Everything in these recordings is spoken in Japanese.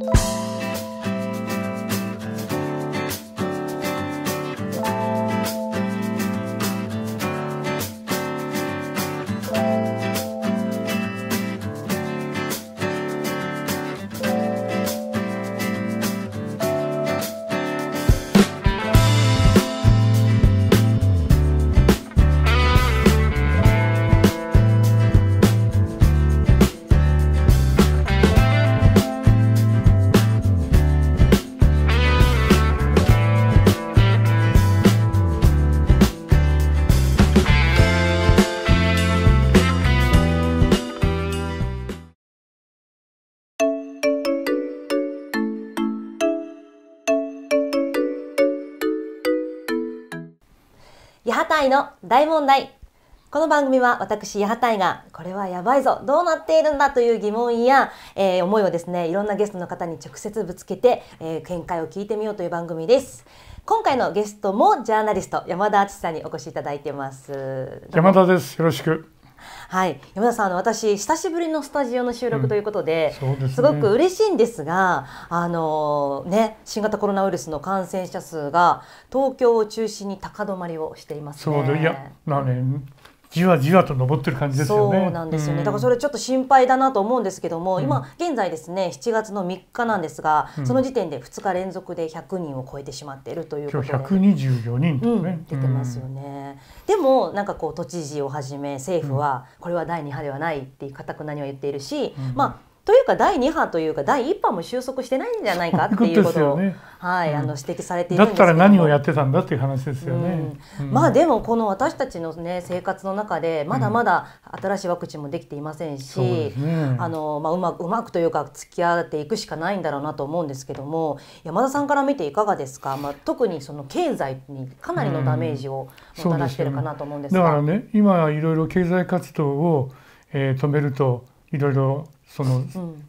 Bye. タの大問題この番組は私、八幡が、これはやばいぞ、どうなっているんだという疑問や、えー、思いをですね、いろんなゲストの方に直接ぶつけて、えー、見解を聞いてみようという番組です。今回のゲストもジャーナリスト、山田敦さんにお越しいただいてます。山田です。よろしく。はい、山田さん、あの私久しぶりのスタジオの収録ということで、うんすね、すごく嬉しいんですが、あのね、新型コロナウイルスの感染者数が東京を中心に高止まりをしています、ね、そういや、まあね、じわじわと上ってる感じですよね。そうなんですよね。だからそれちょっと心配だなと思うんですけども、うん、今現在ですね、7月の3日なんですが、うん、その時点で2日連続で100人を超えてしまっているということで。今日124人とね、うん、出てますよね。でもなんかこう都知事をはじめ政府はこれは第二波ではないって固く何を言っているし、まあというか第2波というか第1波も収束してないんじゃないかっていうことを、はい、あの指摘されているんですけどだったら何をやってたんだっていう話ですよね、うんうん、まあでもこの私たちの、ね、生活の中でまだまだ新しいワクチンもできていませんし、うあのまあ、うまうまくというか付き合っていくしかないんだろうなと思うんですけども山田さんから見ていかがですか、まあ、特にその経済にかなりのダメージをもたらしてるかなと思うんですが、ね、だからね今いろいろ経済活動を、えー、止めるといろいろその、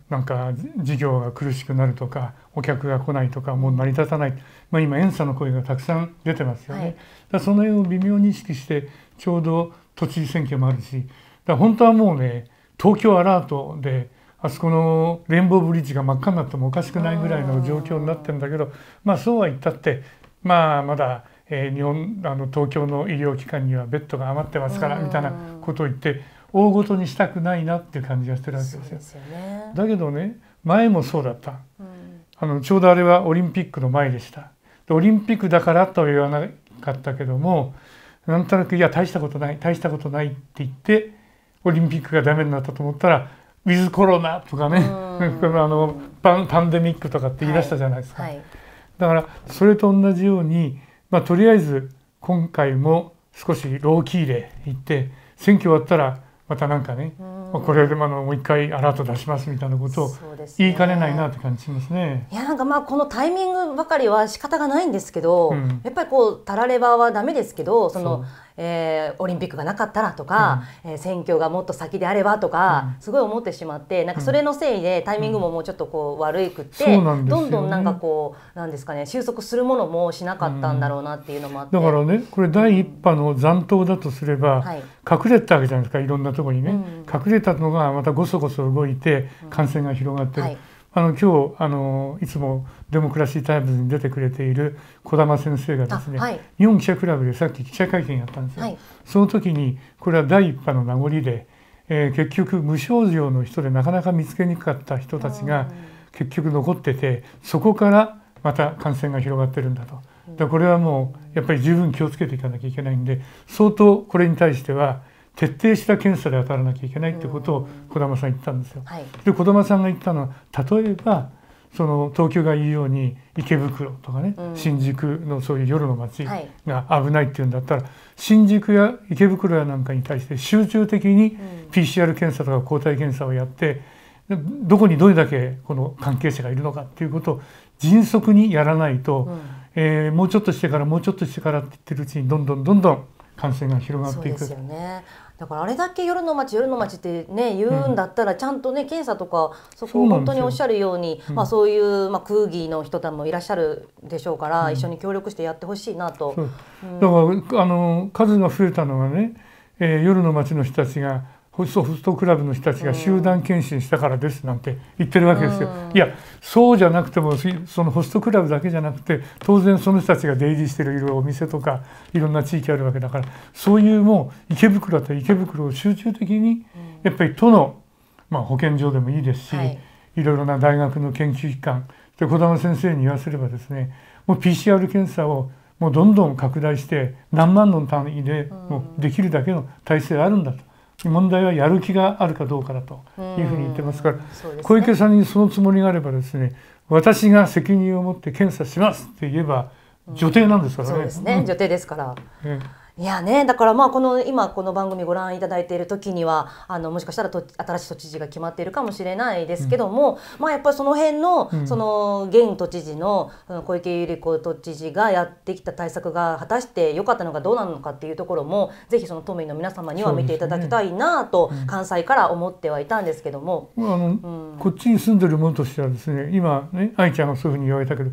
なんか事業が苦しくなるとかお客が来ないとかもう成り立たない、まあ、今遠差の声がたくさん出てますよね、はい、だその辺を微妙に意識してちょうど都知事選挙もあるしだ本当はもうね東京アラートであそこのレインボーブリッジが真っ赤になってもおかしくないぐらいの状況になってるんだけどまあそうは言ったって、まあ、まだ、えー、日本あの東京の医療機関にはベッドが余ってますからみたいなことを言って大ごとにしたくないなっていう感じがしてるわけですよ。すよね、だけどね前もそうだった、うん、あのちょうどあれはオリンピックの前でしたでオリンピックだからとは言わなかったけどもなんとなくいや大したことない大したことないって言ってオリンピックがダメになったと思ったらウィズコロナとかね、うん、あのパンパンデミックとかって言い出したじゃないですか、はいはい、だからそれと同じように、まあ、とりあえず今回も少しローキーで行って選挙終わったらまたなんかねこれでまあもう一回アラート出しますみたいなことを言いかねないなって感じしますね。すねいやなんかまあこのタイミングばかりは仕方がないんですけど、うん、やっぱりこうタラレバはダメですけどその。そえー、オリンピックがなかったらとか、うん、えー、選挙がもっと先であればとか、うん、すごい思ってしまってなんかそれのせいでタイミングももうちょっとこう悪くって、うん、どんどんなんかこうなんですかね収束するものもしなかったんだろうなっていうのもあって、だからねこれ第一波の残党だとすれば、はい、隠れたわけじゃないですかいろんなところにね、隠れたのがまたごそごそ動いて感染が広がってる。はいあの今日あのいつもデモクラシー・タイムズに出てくれている児玉先生がですね、はい、日本記者クラブでさっき記者会見やったんですよ、はい、その時にこれは第一波の名残で、えー、結局無症状の人でなかなか見つけにくかった人たちが結局残っててそこからまた感染が広がってるんだと。だこれはもうやっぱり十分気をつけていかなきゃいけないんで相当これに対しては徹底した検査で当たらなきゃいけないってことを児玉さん言ったんですよ。はい、で児玉さんが言ったのは例えばその東京が言うように池袋とかね、うん、新宿のそういう夜の街が危ないっていうんだったら、はい、新宿や池袋やなんかに対して集中的に PCR 検査とか抗体検査をやってどこにどれだけこの関係者がいるのかっていうことを迅速にやらないと、うん、えー、もうちょっとしてからもうちょっとしてからって言ってるうちにどんどんどんどん感染が広がっていく。ね、だからあれだけ夜の街夜の街ってね言うんだったらちゃんとね検査とかそこ本当におっしゃるようにまあそういうまあ空気の人たちもいらっしゃるでしょうから一緒に協力してやってほしいなと。うん、だからあの数が増えたのはね、えー、夜の街の人たちがホストホストクラブの人たちが集団検診したからですなんて言ってるわけですよ。いやそうじゃなくてもそのホストクラブだけじゃなくて当然その人たちが出入りしてるいろいろお店とかいろんな地域あるわけだからそういうもう池袋だったら池袋を集中的にやっぱり都の、まあ、保健所でもいいですし、はい、いろいろな大学の研究機関で児玉先生に言わせればですねもう PCR 検査をもうどんどん拡大して何万の単位でもうできるだけの体制あるんだと。問題はやる気があるかどうかだというふうに言ってますから、ね、小池さんにそのつもりがあればですね私が責任を持って検査しますって言えば女帝なんですからね。そうですね女帝ですから、ねいやね、だからまあこの今この番組ご覧いただいている時にはあのもしかしたらと新しい都知事が決まっているかもしれないですけども、うん、まあやっぱりその辺の、うん、その現都知事の小池百合子都知事がやってきた対策が果たして良かったのかどうなのかっていうところもぜひその都民の皆様には見ていただきたいなと、関西から思ってはいたんですけども、こっちに住んでる者としてはですね今ね愛ちゃんがそういうふうに言われたけど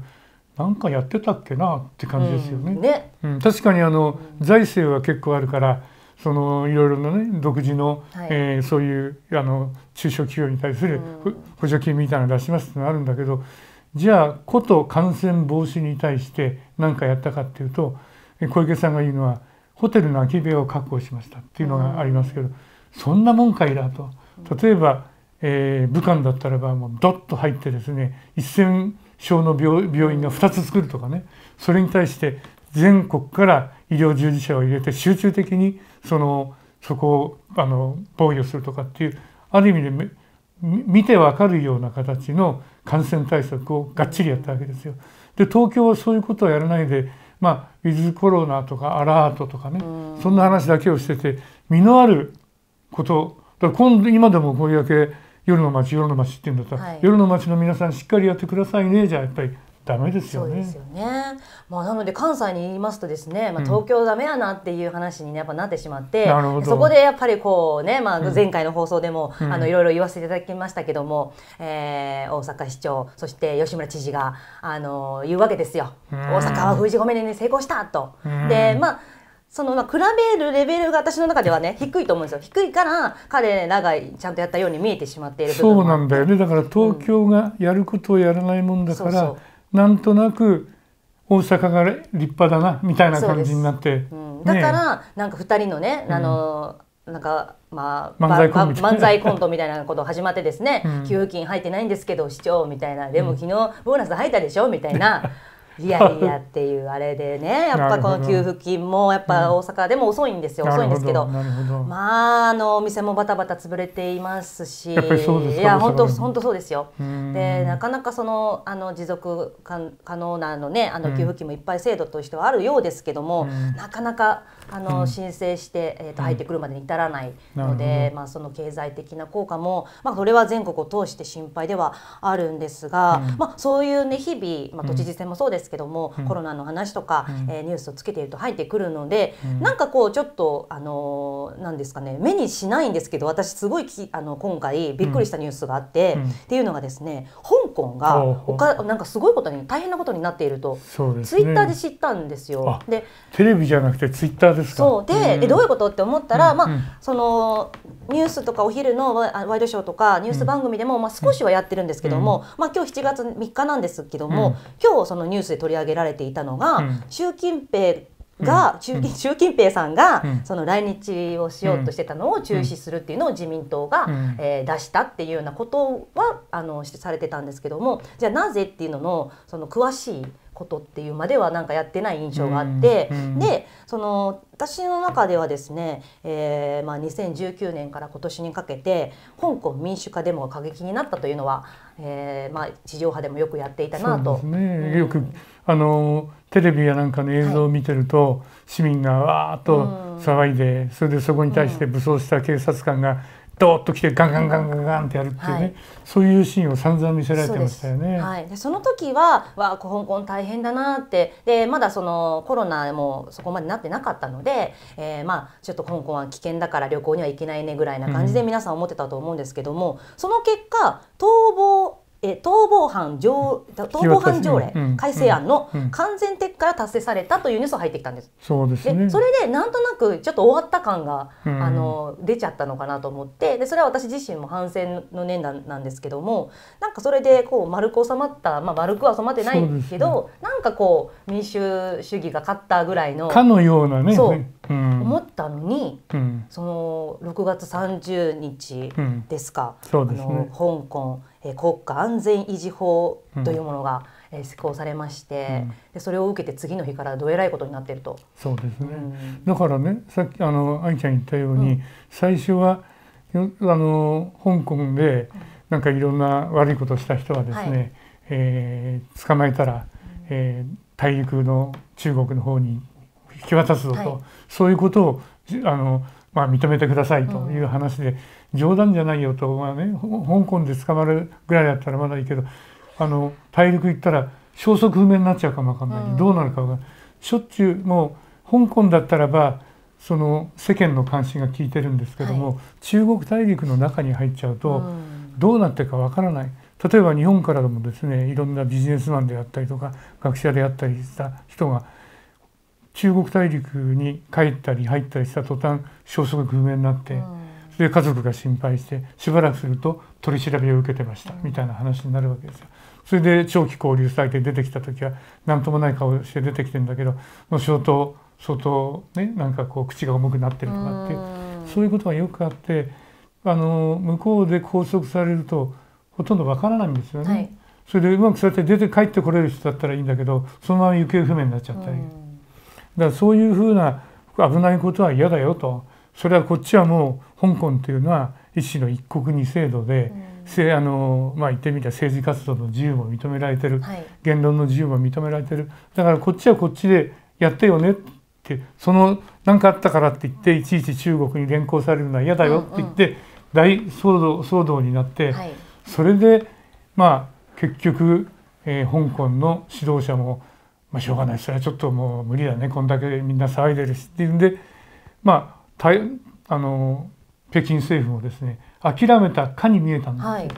なんかやってたっけなって感じですよね。うん、ねうん、確かにあの財政は結構あるからそのいろいろなね独自の、はい、えー、そういうあの中小企業に対する補助金みたいなの出しますってのあるんだけどじゃあこと感染防止に対して何かやったかっていうと小池さんが言うのはホテルの空き部屋を確保しましたっていうのがありますけど、うん、そんなもんかいだと例えば、えー、武漢だったらばもうドッと入ってですね1000小の病院が2つ作るとかねそれに対して全国から医療従事者を入れて集中的にそのそこをあの防御するとかっていうある意味で見てわかるような形の感染対策をがっちりやったわけですよ。で東京はそういうことをやらないでまあウィズコロナとかアラートとかねそんな話だけをしてて実のあることだ今今でもこれだけ夜の街夜の街っていうんだったら、はい、夜の街の皆さんしっかりやってくださいねじゃやっぱりダメですよね。よねまあ、なので関西に言いますとですね、まあ、東京ダメやなっていう話に、ね、やっぱなってしまって、うん、そこでやっぱりこうね、まあ、前回の放送でも、うん、あのいろいろ言わせていただきましたけども、うん、えー、大阪市長そして吉村知事が、あの言うわけですよ。大阪は封じ込めに成功したと。でまあそのま比べるレベルが私の中ではね低いと思うんですよ低いから彼らがちゃんとやったように見えてしまっているそうなんだよねだから東京がやることをやらないもんだから、うなんとなく大阪が立派だなみたいな感じになって、うん、だから、なんか2人のね、あの、うん、なんかまあ、漫才コントみたいなこと始まってですね、給付金入ってないんですけど市長みたいなでも昨日ボーナス入ったでしょみたいな。いやいやっていうあれでね やっぱこの給付金もやっぱ大阪でも遅いんですよ、遅いんですけどまああのお店もバタバタ潰れていますしいや本当本当そうですよ。でなかなかそのあの持続可能なのねあの給付金もいっぱい制度としてはあるようですけども、なかなか。あの、うん、申請して、えーと、入ってくるまでに至らないので、まあ、その経済的な効果も、まあ、それは全国を通して心配ではあるんですが、うん、まあ、そういう、ね、日々、まあ、都知事選もそうですけども、コロナの話とか、えー、ニュースをつけていると入ってくるので、うん、なんかこうちょっと、あのー、なんですかね目にしないんですけど私すごいきあの今回びっくりしたニュースがあって、っていうのがですね香港がおかなんかすごいことに大変なことになっていると、ツイッターで知ったんですよ。でテレビじゃなくてツイッターですかそうでどういうことって思ったら、まあ、そのニュースとかお昼のワイドショーとかニュース番組でも、まあ、少しはやってるんですけども、まあ、今日7月3日なんですけども、今日そのニュースで取り上げられていたのが、習近平が、うん、習近平さんが、うん、その来日をしようとしてたのを中止するっていうのを自民党が、うん、えー、出したっていうようなことはあのされてたんですけどもじゃあなぜっていうののその詳しいことっていうまではなんかやってない印象があって、でその私の中ではですね、えーまあ、2019年から今年にかけて香港民主化デモが過激になったというのは、えーまあ、地上波でもよくやっていたなと。よく、うん、あのテレビやなんかの映像を見てると、はい、市民がわーっと騒いで、それでそこに対して武装した警察官がドーッと来てガンガンガンガンガンってやるっていうね、はい、そういうシーンを散々見せられてましたよね。はい、でその時はわ香港大変だなってでまだそのコロナもそこまでなってなかったので、えー、まあちょっと香港は危険だから旅行には行けないねぐらいな感じで皆さん思ってたと思うんですけども、うん、その結果逃亡え逃亡犯条逃亡犯条例改正案の完全撤回は達成されたというニュースが入ってきたんです。そうですね、でそれでなんとなくちょっと終わった感が、うん、あの出ちゃったのかなと思ってでそれは私自身も反戦の念なんですけどもなんかそれでこう丸く収まった、まあ、丸くは収まってないけど、ね、なんかこう民主主義が勝ったぐらいの。かのようなね。そう、うん、思ったのに、うん、その6月30日ですか、そうですね、あの香港国家安全維持法というものが、うん、施行されまして、うん、でそれを受けて次の日からどえらいことになっているとそうですね、うん、だからねさっきあの愛ちゃん言ったように、最初はあの香港でなんかいろんな悪いことをした人はですね、はい、えー、捕まえたら、えー、大陸の中国の方に引き渡すぞと、はい、そういうことをあの、まあ、認めてくださいという話で、冗談じゃないよと、まあね、香港で捕まるぐらいだったらまだいいけどあの大陸行ったら消息不明になっちゃうかもわかんない、うん、どうなるかわかんないしょっちゅうもう香港だったらばその世間の関心が効いてるんですけども、はい、中国大陸の中に入っちゃうと、うん、どうなってるかわからない例えば日本からでもですねいろんなビジネスマンであったりとか学者であったりした人が中国大陸に帰ったり入ったりした途端消息不明になって。うんで家族が心配してしばらくすると取り調べを受けてましたみたいな話になるわけですよ。それで長期交流されて出てきた時は何ともない顔して出てきてんだけど相当相当ねなんかこう口が重くなってるとかっていうそういうことがよくあってあの向こうで拘束されるとほとんどわからないんですよね。はい、それでうまくそうやって出て帰ってこれる人だったらいいんだけどそのまま行方不明になっちゃったりだからそういうふうな危ないことは嫌だよと。それはこっちはもう香港というのは一種の一国二制度で、せあのまあ、言ってみたら政治活動の自由も認められてる、はい、言論の自由も認められてるだからこっちはこっちでやってよねってその何かあったからって言っていちいち中国に連行されるのは嫌だよって言って、大騒動騒動になって、はい、それでまあ結局、えー、香港の指導者も、まあ、しょうがないそれはちょっともう無理だねこんだけみんな騒いでるしっていうんでまああの北京政府もですね諦めたかに見えたんです、はい、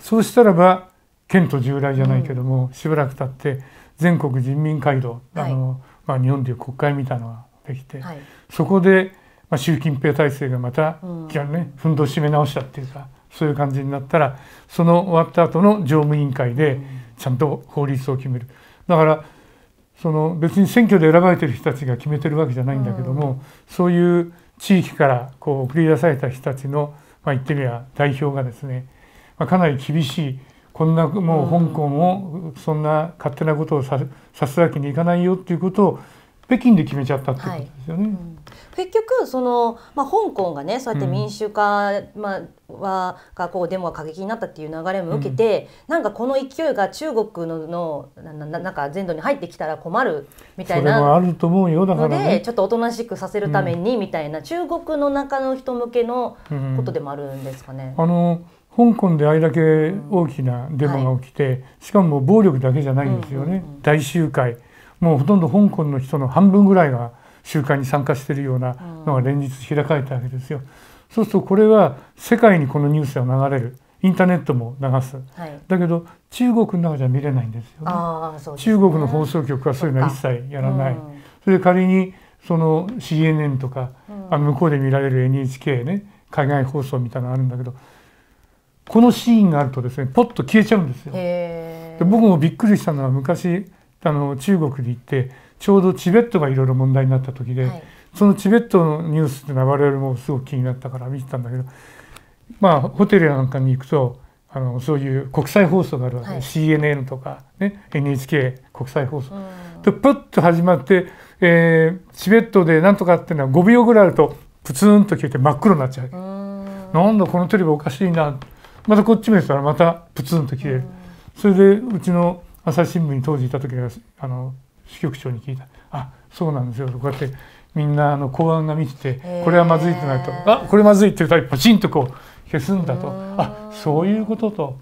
そうしたらば県と従来じゃないけども、うん、しばらく経って全国人民回廊、はい、あのまあ、日本でいう国会みたいなのができて、はい、そこで、まあ、習近平体制がまた、うんじゃね、奮闘締め直したっていうかそういう感じになったらその終わった後の常務委員会でちゃんと法律を決める。だからその別に選挙で選ばれてる人たちが決めてるわけじゃないんだけども、そういう地域からこう送り出された人たちの、まあ、言ってみれば代表がですね、まあ、かなり厳しいこんなもう香港をそんな勝手なことをさすわけにいかないよっていうことを北京で決めちゃったっていうことですよね。はいうん結局その、まあ、香港がねそうやって民主化、うん、まあ、はがこうデモが過激になったっていう流れも受けて、うん、なんかこの勢いが中国ののなんか全土に入ってきたら困るみたいなあると思うよだから、ね、ちょっとおとなしくさせるためにみたいな、うん、中国の中の人向けのことでもあるんですかね。あの香港であれだけ大きなデモが起きて、はい、しかも暴力だけじゃないんですよね、大集会もうほとんど香港の人の半分ぐらいが集会に参加しているようなのが連日開かれたわけですよ。そうするとこれは世界にこのニュースが流れるインターネットも流す、はい、だけど中国の中じゃ見れないんですよ、ねですね、中国の放送局はそういうのは一切やらない、うん、それで仮にその CNN とか、うん、あの向こうで見られる NHK ね海外放送みたいなのあるんだけどこのシーンがあるとですねポッと消えちゃうんですよ。で僕もびっくりしたのは昔あの中国に行ってちょうどチベットがいろいろ問題になった時で、はい、そのチベットのニュースっていうのは我々もすごく気になったから見てたんだけどまあホテルなんかに行くとあのそういう国際放送があるわけで、はい、CNN とか、ね、NHK 国際放送。でプッと始まって、えー、チベットでなんとかっていうのは5秒ぐらいあるとプツンと消えて真っ黒になっちゃう。なんだこのテレビおかしいなまたこっち見せたらまたプツンと消える。それでうちの朝日新聞に当時いた時はあの支局長に聞いたあそうなんですよこうやってみんなあの公安が見ててこれはまずいってなるとあこれまずいって言うらパチンとこう消すんだとあそういうことと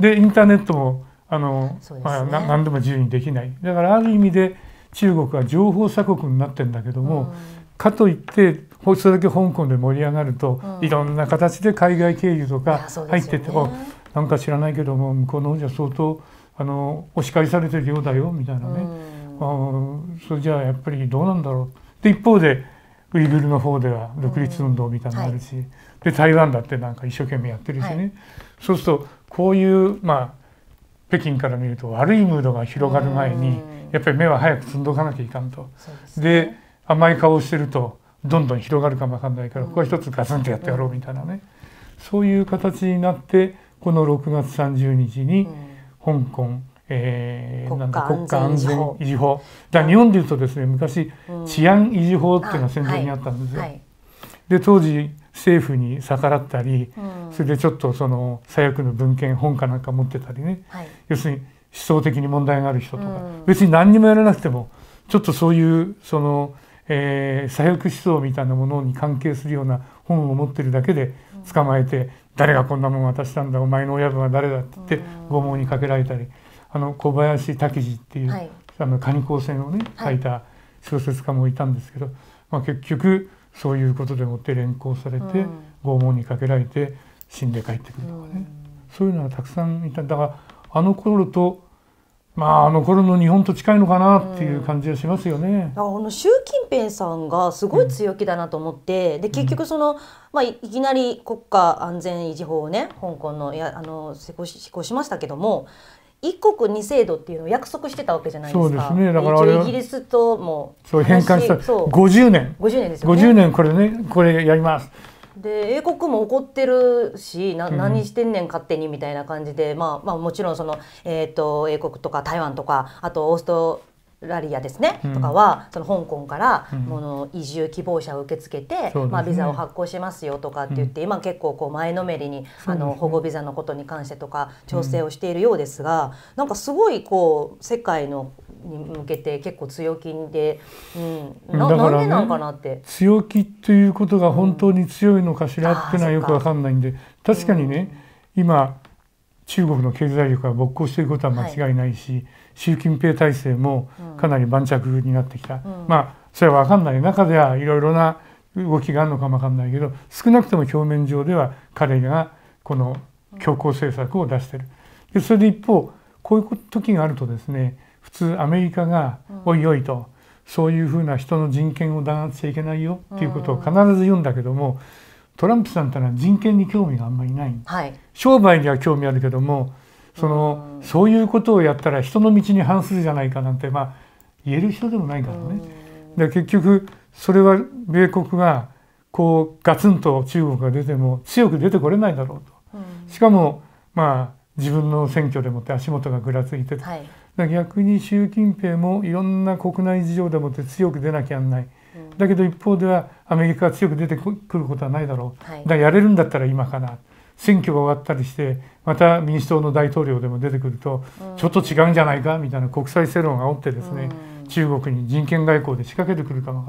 でインターネットもあの、ね、まあ、何でも自由にできないだからある意味で中国は情報鎖国になってんだけども、かといってそれだけ香港で盛り上がると、いろんな形で海外経由とか入ってても、なんか知らないけども向こうの方じゃ相当あのお叱りされてるようだよみたいなね。あそれじゃあやっぱりどうなんだろうで一方でウイグルの方では独立運動みたいなのあるし、うんはい、で台湾だってなんか一生懸命やってるしね、はい、そうするとこういうまあ北京から見ると悪いムードが広がる前にやっぱり目は早く摘んどかなきゃいかんと。で、ね、甘い顔をしてるとどんどん広がるかもわかんないからここは一つガツンとやってやろうみたいなね、そういう形になってこの6月30日に香港えなん国家安全維持法だ日本でいうとですね昔、治安維持法っていうのが戦前にあったんですよ。はいで当時政府に逆らったり、それでちょっとその左翼の文献本かなんか持ってたりね、はい、要するに思想的に問題がある人とか、別に何にもやらなくてもちょっとそういうその、えー、左翼思想みたいなものに関係するような本を持ってるだけで捕まえて、誰がこんなもん渡したんだお前の親分は誰だって言って拷問にかけられたり。あの小林武司っていう、はい、あの蟹高専をね書いた小説家もいたんですけど、まあ、結局そういうことでもって連行されて、うん、拷問にかけられて死んで帰ってくるとかね、うん、そういうのはたくさんいただからあの頃とまああの頃の日本と近いのかなっていう感じがしますよね。うん、あの習近平さんがすごい強気だなと思って、うん、で結局その、まあいきなり国家安全維持法をね香港のやあの施行し施行しましたけども一国二制度っていうのを約束してたわけじゃないですか。そうですね。だからあれイギリスともそう変換した五十年。五十年ですよね。五十年これねこれやります。で英国も怒ってるしな何してんねん勝手にみたいな感じで、うん、まあ、まあもちろんその、えーと英国とか台湾とかあとオーストラリアですね、うん、とかはその香港から、うん、もの移住希望者を受け付けて、ね、まあ、ビザを発行しますよとかって言って、うん、今結構こう前のめりに、ね、あの保護ビザのことに関してとか調整をしているようですが、うん、なんかすごいこう世界のに向けて結構強気で、うん、な,、ね、なんでなんかなって強気ということが本当に強いのかしらっていうのはよくわかんないんで確かにね、今中国の経済力が没効していることは間違いないし、はい習近平体制もかなり盤石になってきた、まあそれは分かんない中ではいろいろな動きがあるのかも分かんないけど少なくとも表面上では彼がこの強硬政策を出してる。でそれで一方こういう時があるとですね普通アメリカが「おいおい」と。そういうふうな人の人権を弾圧しちゃいけないよっていうことを必ず言うんだけども、トランプさんってのは人権に興味があんまりない、はい、商売には興味あるけどもそのそういうことをやったら人の道に反するじゃないかなんて、まあ、言える人でもないからね。で結局それは米国がこうガツンと中国が出ても強く出てこれないだろうと。しかもまあ自分の選挙でもって足元がぐらついてはい、逆に習近平もいろんな国内事情でもって強く出なきゃいけない、だけど一方ではアメリカが強く出てくることはないだろう、はい、だからやれるんだったら今かな、選挙が終わったりしてまた民主党の大統領でも出てくると、ちょっと違うんじゃないかみたいな国際世論が起ってですね、中国に人権外交で仕掛けてくるかも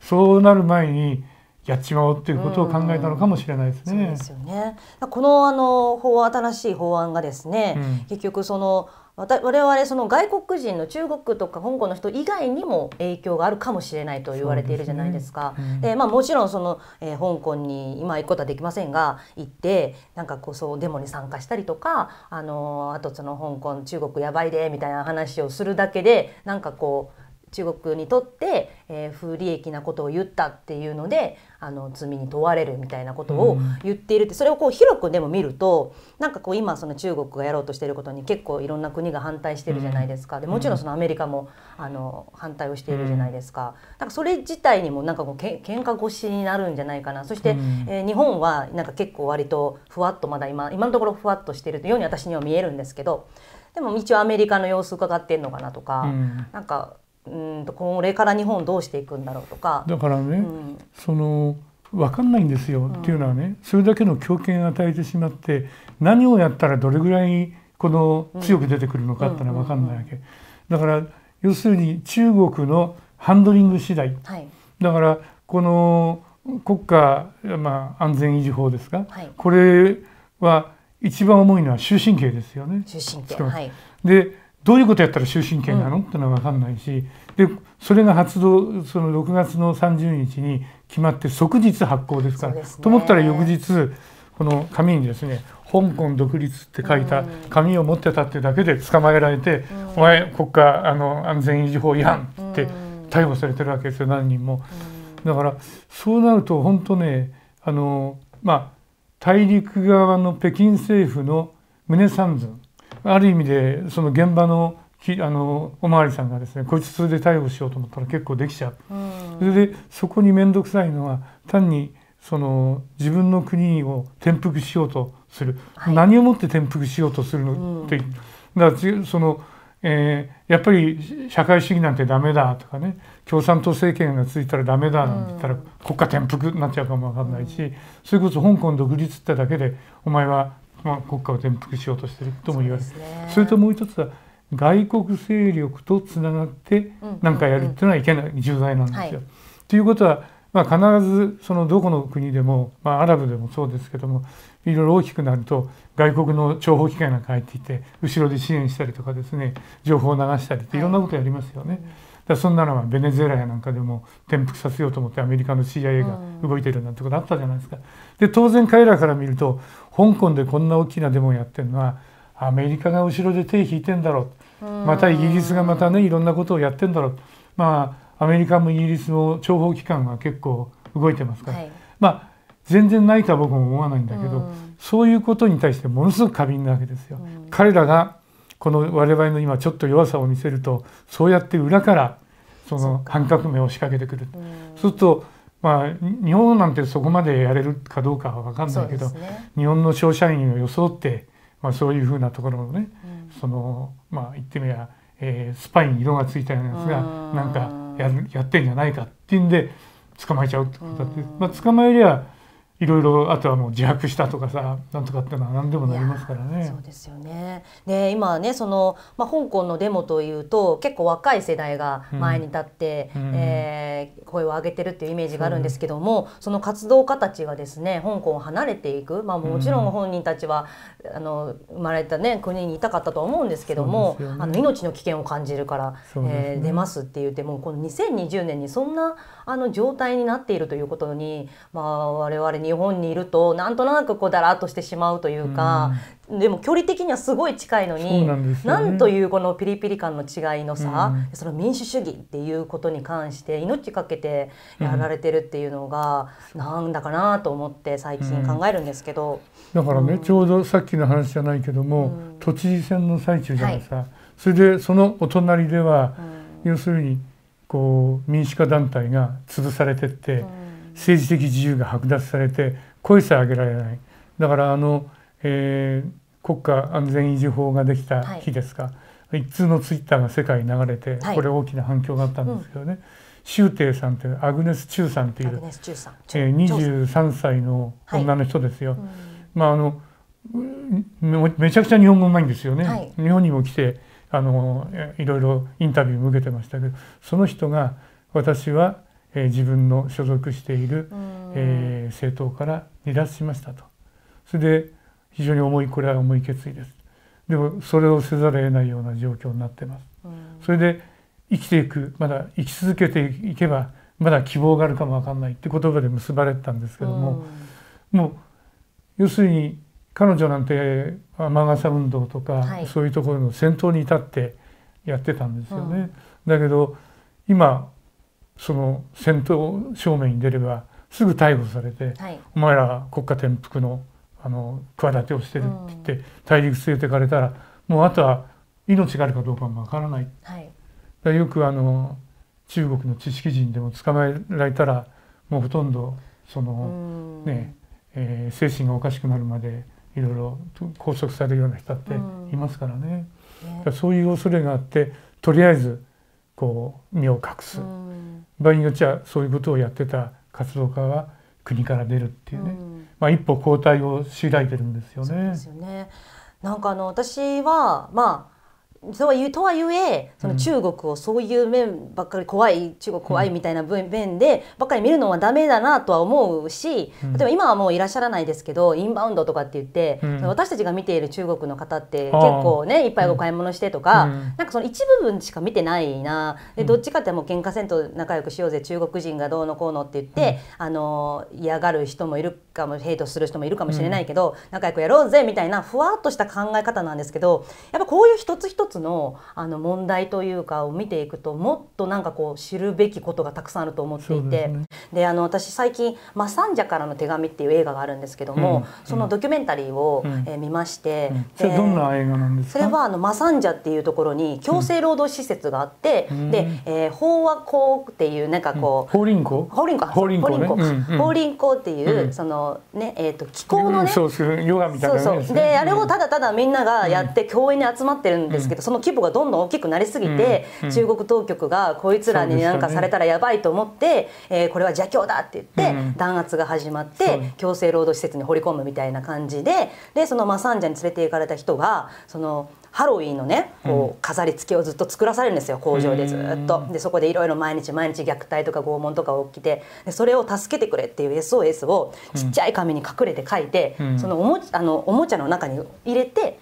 そうなる前にやっちまおうということを考えたのかもしれないですね。うんうん、すねこのあの法新しい法案がですね、うん、結局その我々その外国人の中国とか香港の人以外にも影響があるかもしれないと言われているじゃないですか。で、ねうん、まあ、もちろんその、えー、香港に今行くことはできませんが行ってなんかこうそうデモに参加したりとか、あのー、あとその香港中国やばいでみたいな話をするだけでなんかこう中国にとって、えー、不利益なことを言ったっていうのであの罪に問われるみたいなことを言っているって、それをこう広くでも見るとなんかこう今その中国がやろうとしていることに結構いろんな国が反対してるじゃないですかでもちろんそのアメリカもあの反対をしているじゃないですかなんかそれ自体にもなんかこうけ喧嘩腰になるんじゃないかなそして、えー、日本はなんか結構割とふわっとまだ今今のところふわっとしているように私には見えるんですけどでも一応アメリカの様子伺ってんのかなとか、うん、なんかうんとこれから日本どうしていくんだろうとかだからね、うん、その分かんないんですよ、うん、っていうのはねそれだけの強権を与えてしまって何をやったらどれぐらいこの強く出てくるのかってのは分かんないわけ、だから要するに中国のハンドリング次第、はい、だからこの国家、まあ、安全維持法ですか、はい、これは一番重いのは終身刑ですよね。終身刑、はい、でどういうことやったら終身刑なの、ってのは分かんないしでそれが発動その6月の30日に決まって即日発行ですから、ね、と思ったら翌日この紙にですね「香港独立」って書いた紙を持ってたってだけで捕まえられて「お前国家あの安全維持法違反」って逮捕されてるわけですよ何人も。だからそうなると本当ねあのまあ大陸側の北京政府の胸三寸ある意味でその現場のきあのおまわりさんがですねこいつそれで逮捕しようと思ったら結構できちゃう、それでそこに面倒くさいのは単にその自分の国を転覆しようとする、はい、何をもって転覆しようとするのって、うん、だからその、えー、やっぱり社会主義なんてダメだとかね共産党政権がついたらダメだなんて言ったら、国家転覆になっちゃうかも分かんないし、うん、それこそ香港独立ってだけでお前はまあ、国家を転覆しようとしているとも言われるそ,、ね、それともう一つは外国勢力とつながって何かやるっていうのはいけない重罪なんですよ。はい、ということは、まあ、必ずそのどこの国でも、まあ、アラブでもそうですけどもいろいろ大きくなると外国の諜報機関が入っていて後ろで支援したりとかですね情報を流したりっていろんなことやりますよね。はいだそんなのはベネズエラやなんかでも転覆させようと思ってアメリカの CIA が動いてるなんてことあったじゃないですか。で当然彼らから見ると香港でこんな大きなデモをやってるのはアメリカが後ろで手引いてんだろうまたイギリスがまたねいろんなことをやってんだろうまあアメリカもイギリスも諜報機関が結構動いてますから、はい、まあ全然ないとは僕も思わないんだけど、そういうことに対してものすごく過敏なわけですよ。彼らがこの我々の今ちょっと弱さを見せるとそうやって裏からその反革命を仕掛けてくる。そうするとまあ、日本なんてそこまでやれるかどうかは分かんないけど、ね、日本の商社員を装って、まあ、そういうふうなところのね、うん、そのまあ言ってみれば、えー、スパイに色がついたようなやつがなんかややってんじゃないかっていうんで捕まえちゃうってことだって、まあ、捕まえりゃいろいろあとはもう自白したとかさなんとかっていうのは何でもなりますからね。そうですよねで今ねその、まあ、香港のデモというと結構若い世代が前に立って、うん、えー、声を上げてるっていうイメージがあるんですけども、その活動家たちがですね香港を離れていく、まあ、もちろん本人たちは、うん、あの生まれた、ね、国にいたかったと思うんですけども、ね、あの命の危険を感じるから、ねえー、出ますって言ってもうこの2020年にそんなあの状態になっているということに、まあ、我々に日本にいるとなんとなくこうだらっとしてしまうというか、うん、でも距離的にはすごい近いのになん、ね,、というこのピリピリ感の違いのさ、うん、その民主主義っていうことに関して命かけてやられてるっていうのが、なんだかなと思って最近考えるんですけど、だからね、ちょうどさっきの話じゃないけども、都知事選の最中じゃないさ、はい、それでそのお隣では、要するにこう民主化団体が潰されてって。政治的自由が剥奪されて声さえ上げられないだからあの、えー、国家安全維持法ができた日ですか、はい、一通のツイッターが世界に流れて、これ大きな反響があったんですけどね、はいうん、周庭さんというアグネス・チューさんという、えー、23歳の女の人ですよ。はい、まああのめちゃくちゃ日本語うまいんですよね、はい、日本にも来てあのいろいろインタビューも受けてましたけどその人が私はえー、自分の所属している、えー、政党から離脱しましたとそれで非常に重いこれは重い決意ですでもそれをせざるを得ないような状況になってますそれで生きていくまだ生き続けていけばまだ希望があるかも分かんないって言葉で結ばれたんですけども、もう要するに彼女なんて雨傘運動とか、はい、そういうところの先頭に立ってやってたんですよね。だけど今その戦闘正面に出ればすぐ逮捕されて、はい、お前ら国家転覆のあの企てをしてるって言って、大陸連れてかれたらもうあとは命があるかどうかもわからない、はい、だよくあの中国の知識人でも捕まえられたらもうほとんどその、ねえー、精神がおかしくなるまでいろいろ拘束されるような人っていますからね。うんね、そういう恐れがあってとりあえずこう身を隠す、うん、場合によっちゃそういうことをやってた活動家は国から出るっていうね、うん、まあ、一歩後退を強いられてるんですよね。ですよねなんかあの私はまあとはうとはゆえその中国をそういう面ばっかり怖い中国怖いみたいな面でばっかり見るのはダメだなとは思うし例えば今はもういらっしゃらないですけどインバウンドとかって言って、うん、私たちが見ている中国の方って結構ねいっぱいお買い物してとか、うん、なんかその一部分しか見てないなでどっちかってもう喧嘩せんと仲良くしようぜ中国人がどうのこうのって言って、うん、あの嫌がる人もいるかもヘイトする人もいるかもしれないけど、うん、仲良くやろうぜみたいなふわっとした考え方なんですけどやっぱこういう一つ一つのあの問題というかを見ていくともっとなんかこう知るべきことがたくさんあると思っていてで、ね、あの私最近「マサンジャからの手紙」っていう映画があるんですけども、うん、そのドキュメンタリーを、うん、えー、見まして、それどんな映画なんですかそれはあのマサンジャっていうところに強制労働施設があって、で、えー、法和校っていうなんかこう、法輪校法輪校法輪校っていう、そのねえーと、気候のね、そうそうであれをただただみんながやって教員に集まってるんですけど、うん、その規模がどんどん大きくなりすぎて、うん、中国当局がこいつらに何かされたらやばいと思って、ねえー、これは邪教だって言って、うん、弾圧が始まって、強制労働施設に掘り込むみたいな感じででそのマサンジャに連れて行かれた人がそのハロウィンのねこう飾り付けをずっと作らされるんですよ工場でずっと。でそこでいろいろ毎日毎日虐待とか拷問とか起きてでそれを助けてくれっていう SOS をちっちゃい紙に隠れて書いて、そのおもあのおもちゃの中に入れて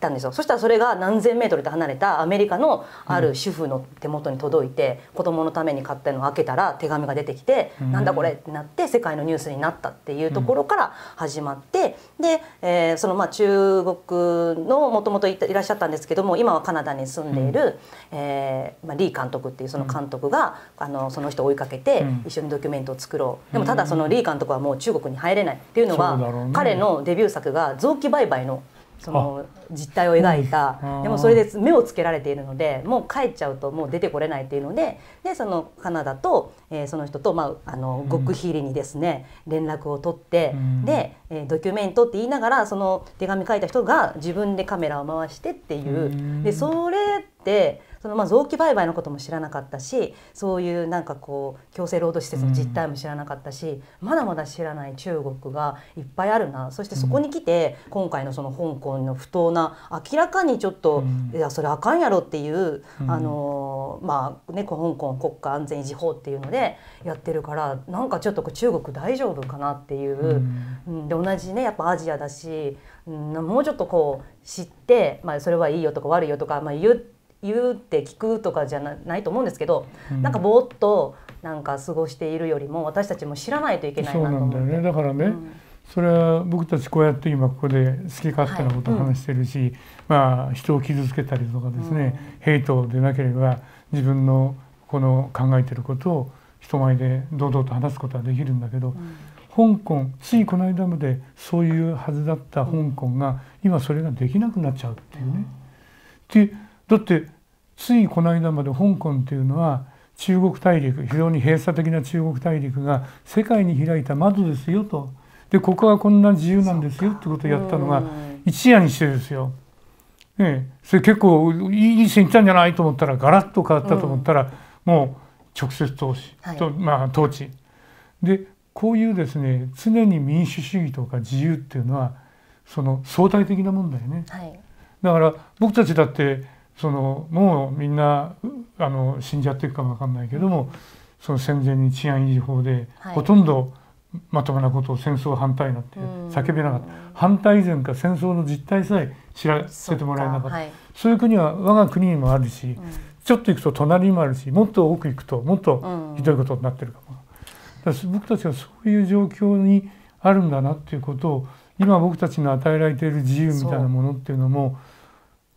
たんですよ、そしたらそれが何千メートルって離れたアメリカのある主婦の手元に届いて、子供のために買ったのを開けたら手紙が出てきて、なんだこれってなって世界のニュースになったっていうところから始まって、で、えー、そのまあ中国のもともといららっしゃったんですけども今はカナダに住んでいる、うん、えー、まあ、リー監督っていうその監督が、うん、あのその人を追いかけて一緒にドキュメントを作ろう、でもただそのリー監督はもう中国に入れないっていうのは、ね、彼のデビュー作が臓器売買のその実態を描いた、でもそれで目をつけられているのでもう帰っちゃうともう出てこれないっていうのででそのカナダと、えー、その人と、まあ、あの極秘裏にですね、うん、連絡を取って、うん、で、えー、ドキュメントって言いながらその手紙書いた人が自分でカメラを回してっていう、でそれってそのまあ臓器売買のことも知らなかったしそういうなんかこう強制労働施設の実態も知らなかったし、うん、まだまだ知らない中国がいっぱいあるなそしてそこに来て、うん、今回のその香港の不当な明らかにちょっと、うん、いやそれあかんやろっていう、あのー、まあね香港国家安全維持法っていうのでやってるからなんかちょっと中国大丈夫かなっていう、うんで同じねやっぱアジアだし、うん、もうちょっとこう知って、まあ、それはいいよとか悪いよとか、まあ、言って。言うって聞くとかじゃないと思うんですけど、うん、なんかぼーっとなんか過ごしているよりも私たちも知らないといけないそうなんだよねだからね、うん、それは僕たちこうやって今ここで好き勝手なことを話してるし、はいうん、まあ人を傷つけたりとかですね、ヘイトでなければ自分のこの考えてることを人前で堂々と話すことはできるんだけど、香港ついこの間までそういうはずだった香港が、今それができなくなっちゃうっていうね。っていうだってついこの間まで香港っていうのは中国大陸非常に閉鎖的な中国大陸が世界に開いた窓ですよとでここはこんな自由なんですよってことをやったのが一夜にしてですよ。え、それ結構いい線いったんじゃないと思ったらガラッと変わったと思ったら、うん、もう直接投資、はい、と、まあ、統治でこういうですね常に民主主義とか自由っていうのはその相対的なもんだよね、はい、だから僕たちだってそのもうみんなあの死んじゃっていくかも分かんないけどもその戦前に治安維持法で、はい、ほとんどまともなことを戦争反対なって叫べなかった反対以前か戦争の実態さえ知らせてもらえなかった、はい、そういう国は我が国にもあるし、うん、ちょっと行くと隣にもあるしもっと奥行くともっとひどいことになってるかも。だ僕たちはそういう状況にあるんだなっていうことを今僕たちの与えられている自由みたいなものっていうのもう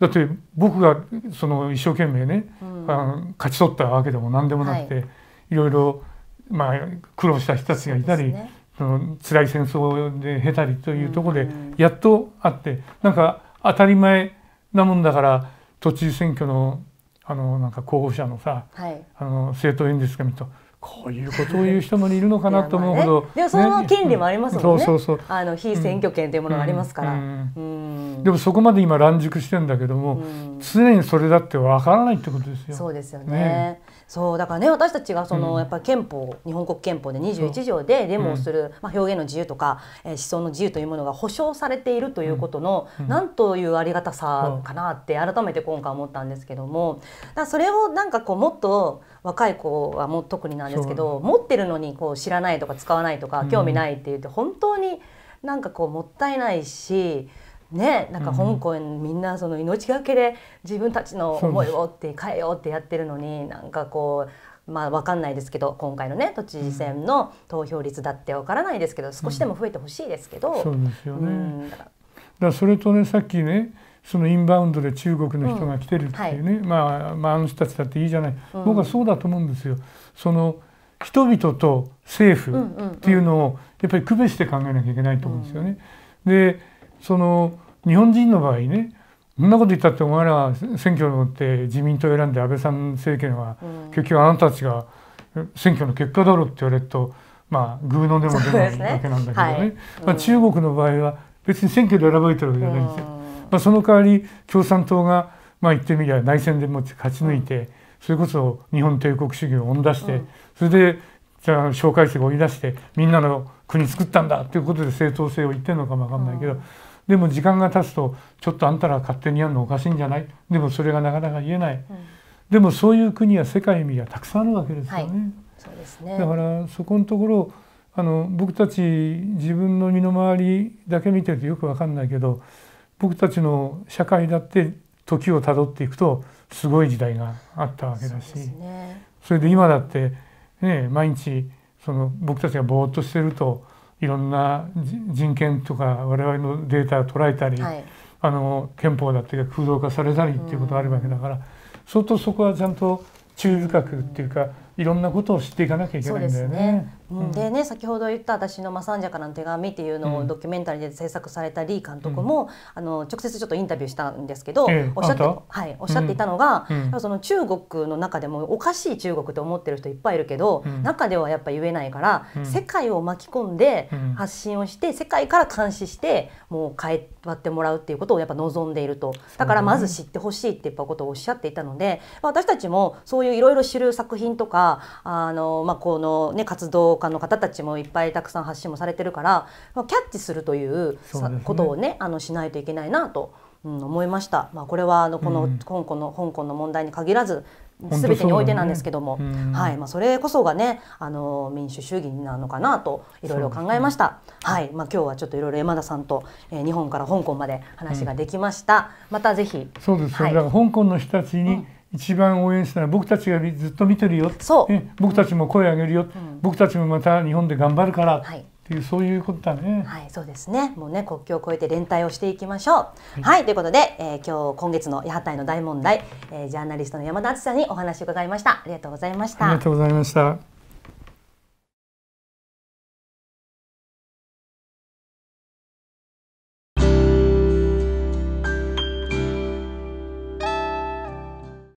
だって僕がその一生懸命ね、うん、あの勝ち取ったわけでも何でもなくて、はい、いろいろ、まあ、苦労した人たちがいたり、ね、その辛い戦争で経たりというところでやっとあって、うん、なんか当たり前なもんだから都知事選挙のあのなんか候補者のさ、はい、あの政党演説が見るとこういうことを言う人もいるのかなと思うほど、ね、でもその権利もありますもんね、そうそうそうあの非選挙権というものがありますから、でもそこまで今乱熟してるんだけども、常にそれだってわからないってことですよそうですよねそうだからね私たちがその、やっぱり憲法日本国憲法で21条でデモをする、まあ、表現の自由とか、えー、思想の自由というものが保障されているということの、なんというありがたさかなって改めて今回思ったんですけどもだそれをなんかこうもっと若い子はも特になんですけど持ってるのにこう知らないとか使わないとか興味ないって言って本当になんかこうもったいないし。ね、なんか香港、みんなその命がけで自分たちの思いをって変えようってやってるのになんかこうまあ、分かんないですけど今回のね都知事選の投票率だって分からないですけど、少しでも増えてほしいですけど、そうですよね、うん、だからそれとねさっきねそのインバウンドで中国の人が来てるっていうね、うんはい、まあ、まあ、あの人たちだっていいじゃない、うん、僕はそうだと思うんですよ。その人々と政府っていうのをやっぱり区別して考えなきゃいけないと思うんですよね。うん、でその日本人の場合ねそんなこと言ったってお前ら選挙をって自民党選んで安倍さん政権は結局あなたたちが選挙の結果だろって言われるとまあ偶のでも出ないわけなんだけどね、ねはい、まあ、中国の場合は別に選挙で選ばれてるわけじゃないんですよ。まあ、その代わり共産党が、まあ、言ってみりゃ内戦でも勝ち抜いて、それこそ日本帝国主義を生み出して、それでじゃあ蒋介石を追い出してみんなの国作ったんだということで正当性を言ってるのかも分かんないけど、でも時間が経つとちょっとあんたら勝手にやるのおかしいんじゃないでもそれがなかなか言えない、でもそういう国は世界にはたくさんあるわけですよね。はい、ねだからそこのところあの僕たち自分の身の回りだけ見てるとよく分かんないけど僕たちの社会だって時をたどっていくとすごい時代があったわけだし、それで今だって、ね、毎日その僕たちがぼーっとしてるといろんな人権とか我々のデータを捉えたり、あの憲法だって空洞化されたりっていうことがあるわけだから、相当そこはちゃんと注意深くっていうか、いろんなことを知っていかなきゃいけないんだよね。でね先ほど言った私の「マサンジャからの手紙」っていうのをドキュメンタリーで制作されたリー監督も、あの直接ちょっとインタビューしたんですけど、おっしゃってはい、おっしゃっていたのが、その中国の中でもおかしい中国って思ってる人いっぱいいるけど、中ではやっぱ言えないから、世界を巻き込んで発信をして、世界から監視してもう変わってもらうっていうことをやっぱ望んでいるとだからまず知ってほしいってやっぱことをおっしゃっていたので、私たちもそういういろいろ知る作品とかあの、まあ、この、ね、活動報家の方たちもいっぱいたくさん発信もされてるからキャッチするということをね、あのしないといけないなと、うん、思いました。まあ、これはあのこの香港の、香港の問題に限らず全てにおいてなんですけども、ねうん、はいまあ、それこそがねあの民主主義なのかなといろいろ考えました、ね、はいまあ、今日はちょっといろいろ山田さんと、えー、日本から香港まで話ができました、うん、またぜひそうです、はい、だから香港の人たちに、一番応援したら僕たちがずっと見てるよそう、ね、僕たちも声を上げるよ、うん、僕たちもまた日本で頑張るから、はい、っていうそういうことだね。はい、そうですね。もうね国境を越えて連帯をしていきましょう。はい、はい、ということで、えー、今日今月の八幡の大問題、えー、ジャーナリストの山田敦さんにお話を伺いました。ありがとうございました。ありがとうございました。